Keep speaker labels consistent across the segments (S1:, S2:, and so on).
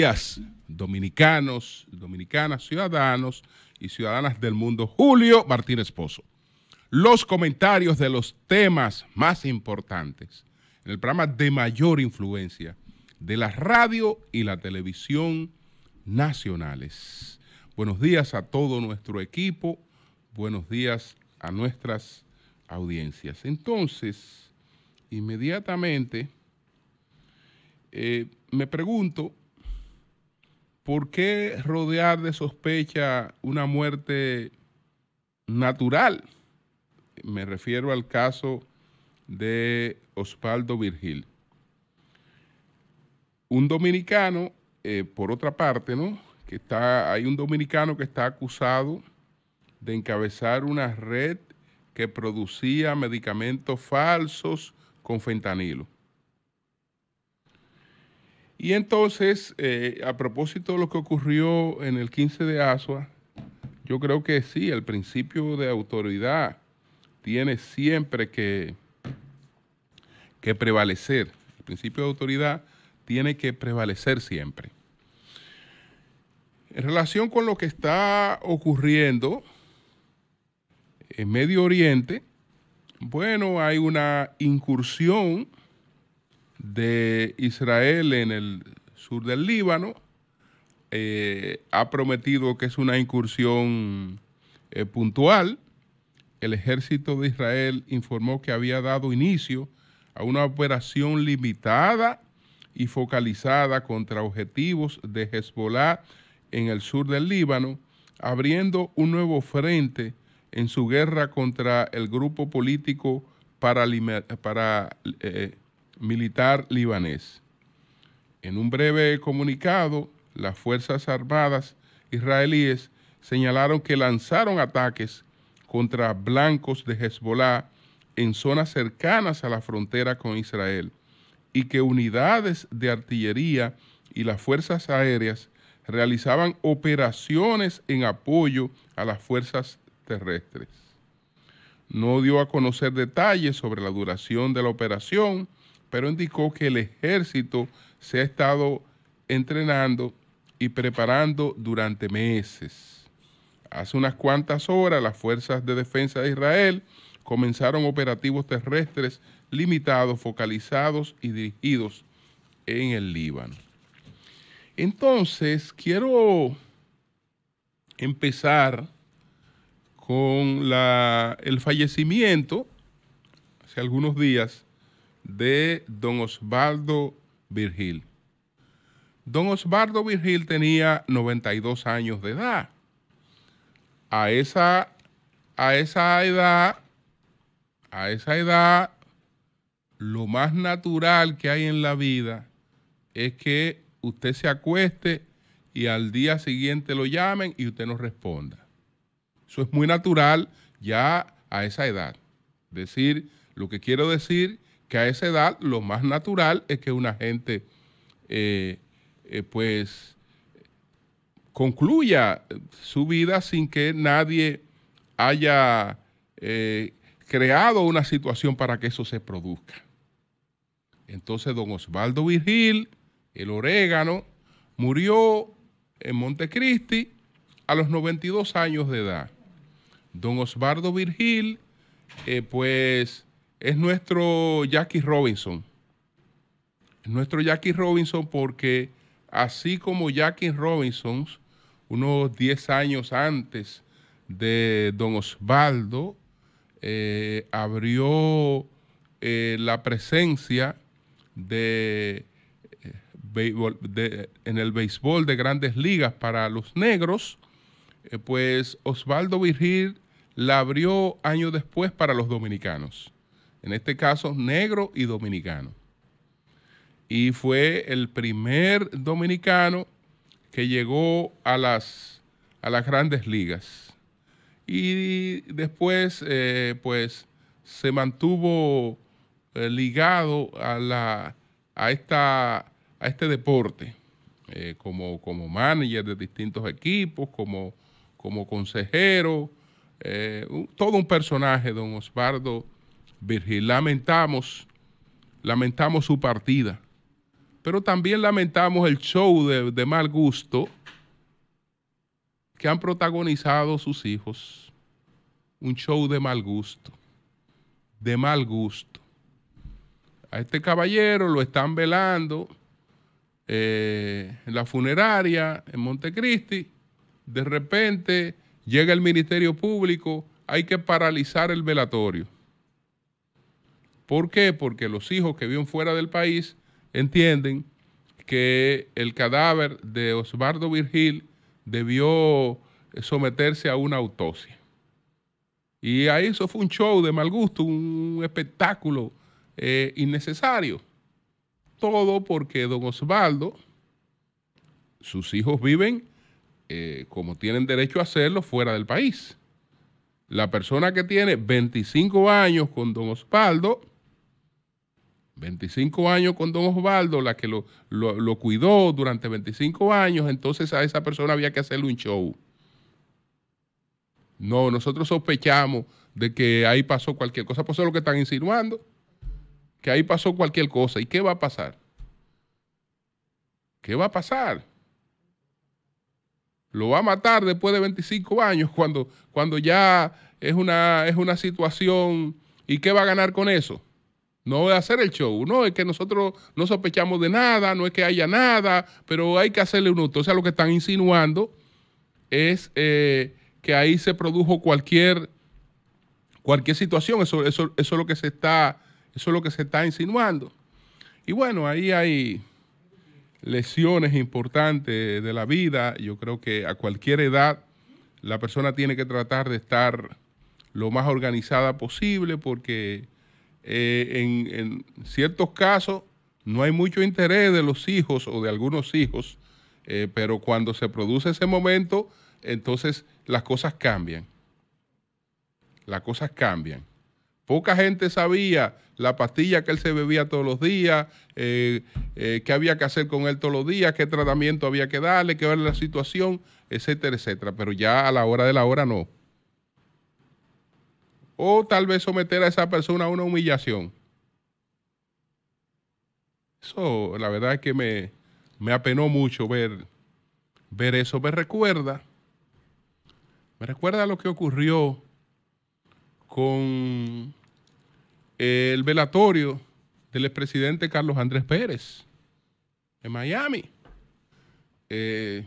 S1: días, dominicanos, dominicanas, ciudadanos y ciudadanas del mundo. Julio Martínez Pozo. Los comentarios de los temas más importantes en el programa de mayor influencia de la radio y la televisión nacionales. Buenos días a todo nuestro equipo, buenos días a nuestras audiencias. Entonces, inmediatamente, eh, me pregunto ¿por qué rodear de sospecha una muerte natural? Me refiero al caso de Osvaldo Virgil. Un dominicano, eh, por otra parte, ¿no? Que está, hay un dominicano que está acusado de encabezar una red que producía medicamentos falsos con fentanilo. Y entonces, eh, a propósito de lo que ocurrió en el 15 de Asua, yo creo que sí, el principio de autoridad tiene siempre que, que prevalecer. El principio de autoridad tiene que prevalecer siempre. En relación con lo que está ocurriendo en Medio Oriente, bueno, hay una incursión de Israel en el sur del Líbano. Eh, ha prometido que es una incursión eh, puntual. El ejército de Israel informó que había dado inicio a una operación limitada y focalizada contra objetivos de Hezbollah en el sur del Líbano, abriendo un nuevo frente en su guerra contra el grupo político para, eh, militar libanés. En un breve comunicado, las Fuerzas Armadas israelíes señalaron que lanzaron ataques contra blancos de Hezbollah en zonas cercanas a la frontera con Israel y que unidades de artillería y las fuerzas aéreas realizaban operaciones en apoyo a las fuerzas terrestres. No dio a conocer detalles sobre la duración de la operación, pero indicó que el ejército se ha estado entrenando y preparando durante meses. Hace unas cuantas horas las fuerzas de defensa de Israel comenzaron operativos terrestres limitados, focalizados y dirigidos en el Líbano. Entonces, quiero empezar con el fallecimiento hace algunos días de don Osvaldo Virgil. Don Osvaldo Virgil tenía 92 años de edad. A esa, a esa edad, a esa edad, lo más natural que hay en la vida es que usted se acueste y al día siguiente lo llamen y usted no responda. Eso es muy natural ya a esa edad. Decir, lo que quiero decir que a esa edad lo más natural es que una gente eh, eh, pues concluya su vida sin que nadie haya eh, creado una situación para que eso se produzca. Entonces don Osvaldo Virgil, el orégano, murió en Montecristi a los 92 años de edad. Don Osvaldo Virgil, pues es nuestro Jackie Robinson. nuestro Jackie Robinson porque así como Jackie Robinson, unos 10 años antes de Don Osvaldo, eh, abrió eh, la presencia eh, de, en el béisbol de grandes ligas para los negros, pues Osvaldo Virgil la abrió años después para los dominicanos en este caso negro y dominicano. Y fue el primer dominicano que llegó a las, a las grandes ligas. Y después, eh, pues, se mantuvo eh, ligado a, la, a, esta, a este deporte, eh, como, como manager de distintos equipos, como, como consejero, todo un personaje, don Osvaldo Virgil. Lamentamos, lamentamos su partida, pero también lamentamos el show de, mal gusto que han protagonizado sus hijos. Un show de mal gusto, de mal gusto. A este caballero lo están velando eh, en la funeraria en Montecristi. De repente llega el Ministerio Público, hay que paralizar el velatorio. ¿Por qué? Porque los hijos que viven fuera del país entienden que el cadáver de Osvaldo Virgil debió someterse a una autopsia. Y ahí eso fue un show de mal gusto, un espectáculo eh, innecesario. Todo porque don Osvaldo, sus hijos viven eh, como tienen derecho a hacerlo fuera del país. La persona que tiene 25 años con don Osvaldo 25 años con don Osvaldo, la que lo, cuidó durante 25 años, entonces a esa persona había que hacerle un show. No, nosotros sospechamos de que ahí pasó cualquier cosa, por pues eso es lo que están insinuando, que ahí pasó cualquier cosa. ¿Y qué va a pasar? ¿Qué va a pasar? Lo va a matar después de 25 años cuando, cuando ya es una, es una situación. ¿Y qué va a ganar con eso? No a hacer el show, no es que nosotros no sospechamos de nada, no es que haya nada, pero hay que hacerle un auto. O sea, lo que están insinuando es eh, que ahí se produjo cualquier, cualquier situación. Eso, eso, es lo que se está, eso es lo que se está insinuando. Y bueno, ahí hay lesiones importantes de la vida. Yo creo que a cualquier edad la persona tiene que tratar de estar lo más organizada posible porque eh, en, ciertos casos no hay mucho interés de los hijos o de algunos hijos, eh, pero cuando se produce ese momento, entonces las cosas cambian. Las cosas cambian. Poca gente sabía la pastilla que él se bebía todos los días, eh, qué había que hacer con él todos los días, qué tratamiento había que darle, qué era la situación, etcétera, etcétera. Pero ya a la hora de la hora no o tal vez someter a esa persona a una humillación. Eso, la verdad es que me, apenó mucho ver, ver eso. Me recuerda, me recuerda lo que ocurrió con el velatorio del expresidente Carlos Andrés Pérez en Miami. Eh,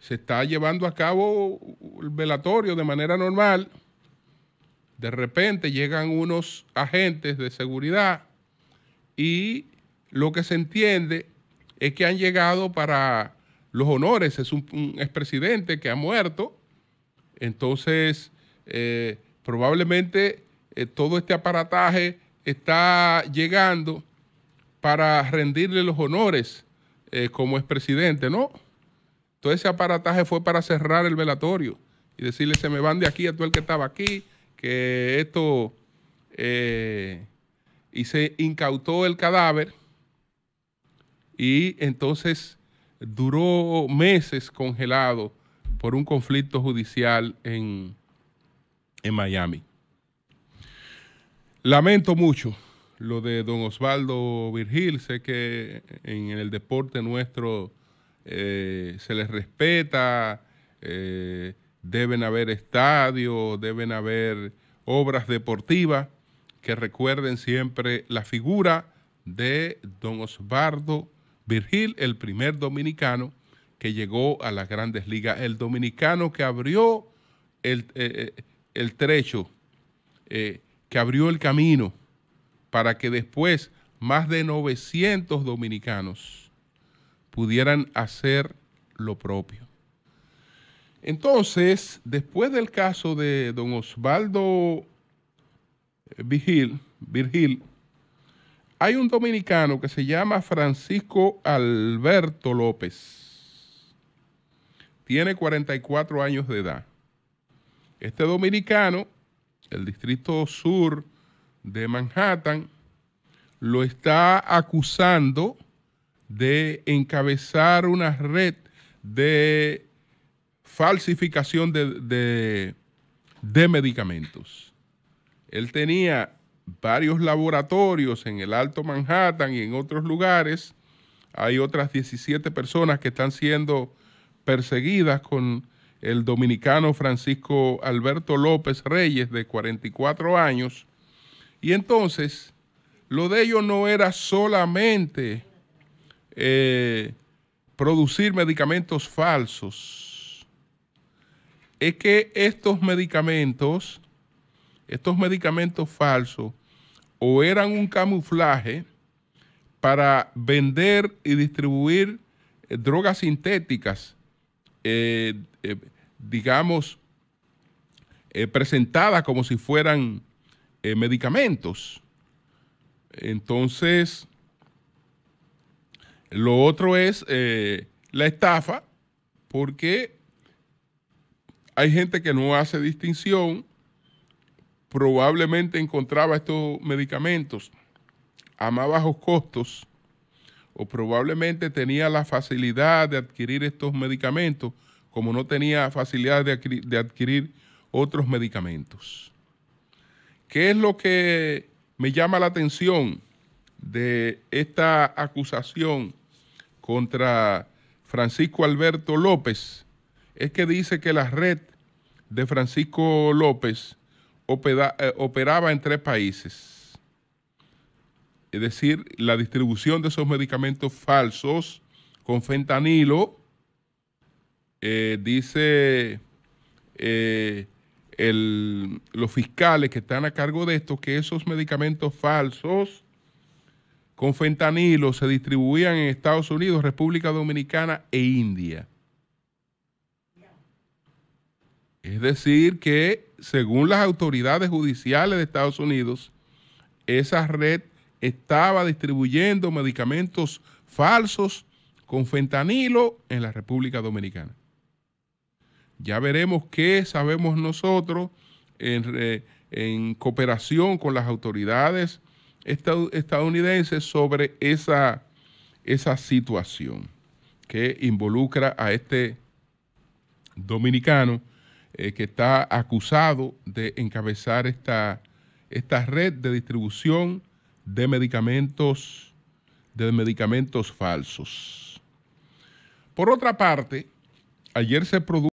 S1: se está llevando a cabo el velatorio de manera normal de repente llegan unos agentes de seguridad y lo que se entiende es que han llegado para los honores. Es un, expresidente que ha muerto. Entonces, eh, probablemente eh, todo este aparataje está llegando para rendirle los honores eh, como expresidente, ¿no? Todo ese aparataje fue para cerrar el velatorio y decirle, se me van de aquí a todo el que estaba aquí, que esto eh, y se incautó el cadáver y entonces duró meses congelado por un conflicto judicial en, en Miami. Lamento mucho lo de don Osvaldo Virgil. Sé que en el deporte nuestro eh, se les respeta, eh, deben haber estadios, deben haber obras deportivas que recuerden siempre la figura de don Osvaldo Virgil, el primer dominicano que llegó a las grandes ligas, el dominicano que abrió el, eh, eh, trecho, eh, que abrió el camino para que después más de 900 dominicanos pudieran hacer lo propio. Entonces, después del caso de don Osvaldo eh, Virgil, hay un dominicano que se llama Francisco Alberto López. Tiene 44 años de edad. Este dominicano, el Distrito Sur de Manhattan, lo está acusando de encabezar una red de falsificación de, de, medicamentos. Él tenía varios laboratorios en el Alto Manhattan y en otros lugares. Hay otras 17 personas que están siendo perseguidas con el dominicano Francisco Alberto López Reyes, de 44 años. Y entonces, lo de ellos no era solamente eh, producir medicamentos falsos es que estos medicamentos, estos medicamentos falsos, o eran un camuflaje para vender y distribuir eh, drogas sintéticas, eh, eh, digamos, presentadas como si fueran medicamentos. Entonces, lo otro es la estafa, porque hay gente que no hace distinción, probablemente encontraba estos medicamentos a más bajos costos o probablemente tenía la facilidad de adquirir estos medicamentos como no tenía facilidad de adquirir, de adquirir otros medicamentos. ¿Qué es lo que me llama la atención de esta acusación contra Francisco Alberto López? es que dice que la red de Francisco López eh, operaba en tres países. Es decir, la distribución de esos medicamentos falsos con fentanilo, eh, dice eh, los fiscales que están a cargo de esto, que esos medicamentos falsos con fentanilo se distribuían en Estados Unidos, República Dominicana e India. Es decir, que según las autoridades judiciales de Estados Unidos, esa red estaba distribuyendo medicamentos falsos con fentanilo en la República Dominicana. Ya veremos qué sabemos nosotros en, eh, cooperación con las autoridades estadounidenses sobre esa, esa situación que involucra a este dominicano eh, que está acusado de encabezar esta, esta red de distribución de medicamentos, de medicamentos falsos. Por otra parte, ayer se produjo...